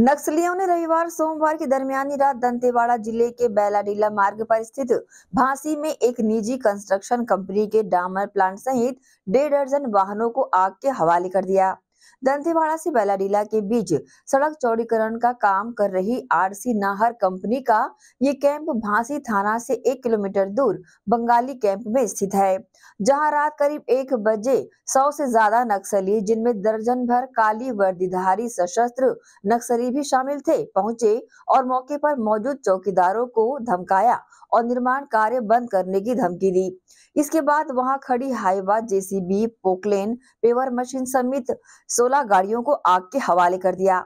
नक्सलियों ने रविवार सोमवार की दरमियानी रात दंतेवाड़ा जिले के बैलाडीला मार्ग पर स्थित भांसी में एक निजी कंस्ट्रक्शन कंपनी के डामर प्लांट सहित डेढ़ दर्जन वाहनों को आग के हवाले कर दिया दंतेवाड़ा से बैलाडीला के बीच सड़क चौड़ीकरण का काम कर रही आरसी नाहर कंपनी का ये कैंप भांसी थाना से एक किलोमीटर दूर बंगाली कैंप में स्थित है जहां रात करीब एक बजे सौ से ज्यादा नक्सली जिनमें दर्जन भर काली वर्दीधारी सशस्त्र नक्सली भी शामिल थे पहुंचे और मौके पर मौजूद चौकीदारों को धमकाया और निर्माण कार्य बंद करने की धमकी दी इसके बाद वहां खड़ी Hyva JCB Poclain paver machine समेत 16 गाड़ियों को आग के हवाले कर दिया